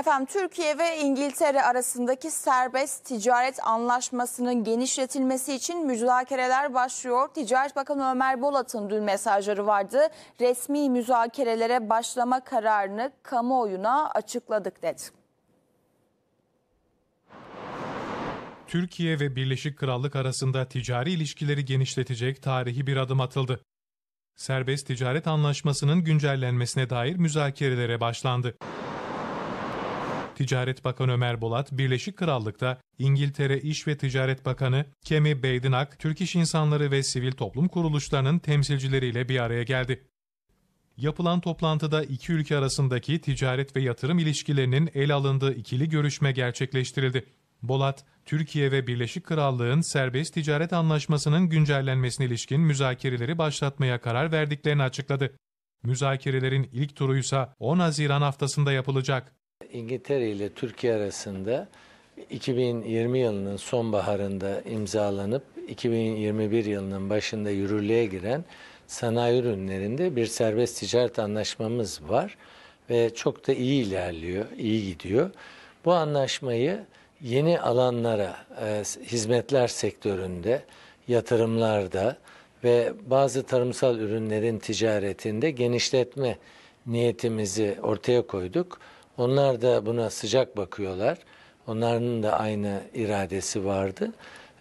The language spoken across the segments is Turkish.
Efendim Türkiye ve İngiltere arasındaki serbest ticaret anlaşmasının genişletilmesi için müzakereler başlıyor. Ticaret Bakanı Ömer Bolat'ın dün mesajları vardı. Resmi müzakerelere başlama kararını kamuoyuna açıkladık dedi. Türkiye ve Birleşik Krallık arasında ticari ilişkileri genişletecek tarihi bir adım atıldı. Serbest ticaret anlaşmasının güncellenmesine dair müzakerelere başlandı. Ticaret Bakanı Ömer Bolat, Birleşik Krallık'ta İngiltere İş ve Ticaret Bakanı Kemi Beydinak, Türk İş İnsanları ve Sivil Toplum Kuruluşlarının temsilcileriyle bir araya geldi. Yapılan toplantıda iki ülke arasındaki ticaret ve yatırım ilişkilerinin el alındığı ikili görüşme gerçekleştirildi. Bolat, Türkiye ve Birleşik Krallığın serbest ticaret anlaşmasının güncellenmesine ilişkin müzakereleri başlatmaya karar verdiklerini açıkladı. Müzakerelerin ilk turuysa 10 Haziran haftasında yapılacak. İngiltere ile Türkiye arasında 2020 yılının sonbaharında imzalanıp 2021 yılının başında yürürlüğe giren sanayi ürünlerinde bir serbest ticaret anlaşmamız var ve çok da iyi ilerliyor, iyi gidiyor. Bu anlaşmayı yeni alanlara, e, hizmetler sektöründe, yatırımlarda ve bazı tarımsal ürünlerin ticaretinde genişletme niyetimizi ortaya koyduk. Onlar da buna sıcak bakıyorlar. Onların da aynı iradesi vardı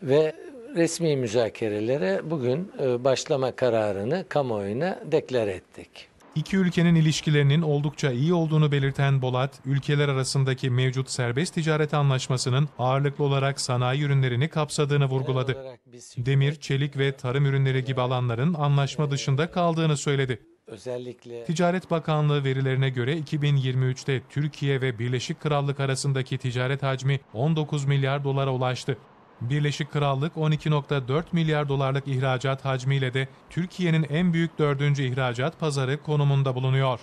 ve resmi müzakerelere bugün e, başlama kararını kamuoyuna deklar ettik. İki ülkenin ilişkilerinin oldukça iyi olduğunu belirten Bolat, ülkeler arasındaki mevcut serbest ticaret anlaşmasının ağırlıklı olarak sanayi ürünlerini kapsadığını vurguladı. Demir, çelik ve tarım ürünleri gibi alanların anlaşma dışında kaldığını söyledi. Özellikle Ticaret Bakanlığı verilerine göre 2023'te Türkiye ve Birleşik Krallık arasındaki ticaret hacmi 19 milyar dolara ulaştı. Birleşik Krallık 12.4 milyar dolarlık ihracat hacmiyle de Türkiye'nin en büyük dördüncü ihracat pazarı konumunda bulunuyor.